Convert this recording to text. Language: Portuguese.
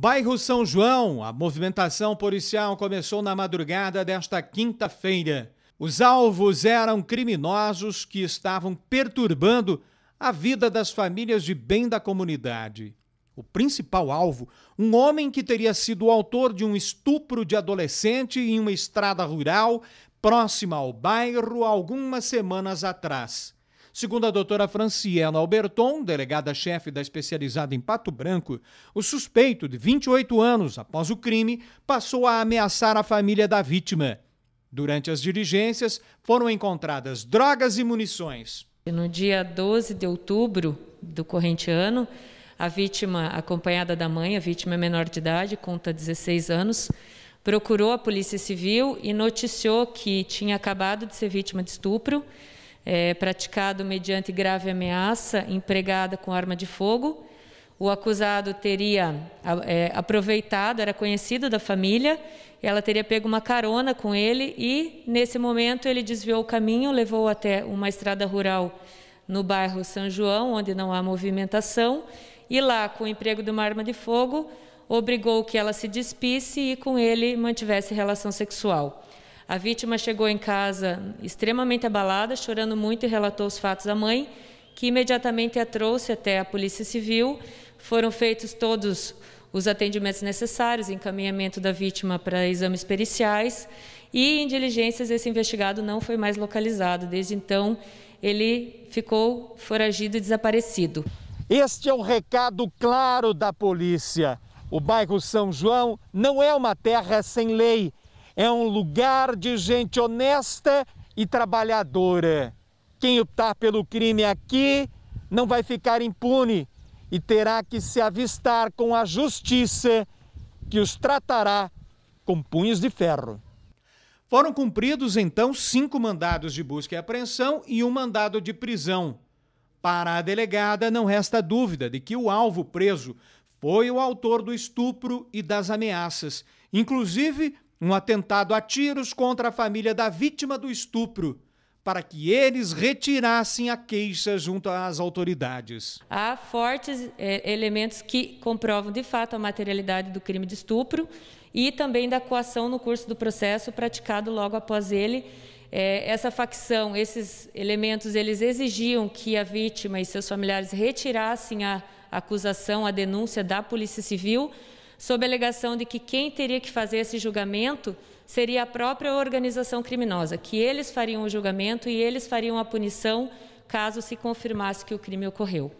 Bairro São João, a movimentação policial começou na madrugada desta quinta-feira. Os alvos eram criminosos que estavam perturbando a vida das famílias de bem da comunidade. O principal alvo, um homem que teria sido o autor de um estupro de adolescente em uma estrada rural próxima ao bairro algumas semanas atrás. Segundo a doutora Franciela Alberton, delegada-chefe da especializada em Pato Branco, o suspeito, de 28 anos após o crime, passou a ameaçar a família da vítima. Durante as diligências, foram encontradas drogas e munições. No dia 12 de outubro do corrente ano, a vítima, acompanhada da mãe, a vítima é menor de idade, conta 16 anos, procurou a Polícia Civil e noticiou que tinha acabado de ser vítima de estupro é, praticado mediante grave ameaça empregada com arma de fogo. O acusado teria é, aproveitado, era conhecido da família, ela teria pego uma carona com ele e, nesse momento, ele desviou o caminho, levou até uma estrada rural no bairro São João, onde não há movimentação, e lá, com o emprego de uma arma de fogo, obrigou que ela se despisse e com ele mantivesse relação sexual. A vítima chegou em casa extremamente abalada, chorando muito e relatou os fatos à mãe, que imediatamente a trouxe até a Polícia Civil. Foram feitos todos os atendimentos necessários, encaminhamento da vítima para exames periciais e em diligências esse investigado não foi mais localizado. Desde então, ele ficou foragido e desaparecido. Este é um recado claro da polícia. O bairro São João não é uma terra sem lei é um lugar de gente honesta e trabalhadora. Quem optar pelo crime aqui não vai ficar impune e terá que se avistar com a justiça que os tratará com punhos de ferro. Foram cumpridos então cinco mandados de busca e apreensão e um mandado de prisão. Para a delegada, não resta dúvida de que o alvo preso foi o autor do estupro e das ameaças, inclusive um atentado a tiros contra a família da vítima do estupro, para que eles retirassem a queixa junto às autoridades. Há fortes é, elementos que comprovam de fato a materialidade do crime de estupro e também da coação no curso do processo praticado logo após ele. É, essa facção, esses elementos, eles exigiam que a vítima e seus familiares retirassem a acusação, a denúncia da Polícia Civil sob a alegação de que quem teria que fazer esse julgamento seria a própria organização criminosa, que eles fariam o julgamento e eles fariam a punição caso se confirmasse que o crime ocorreu.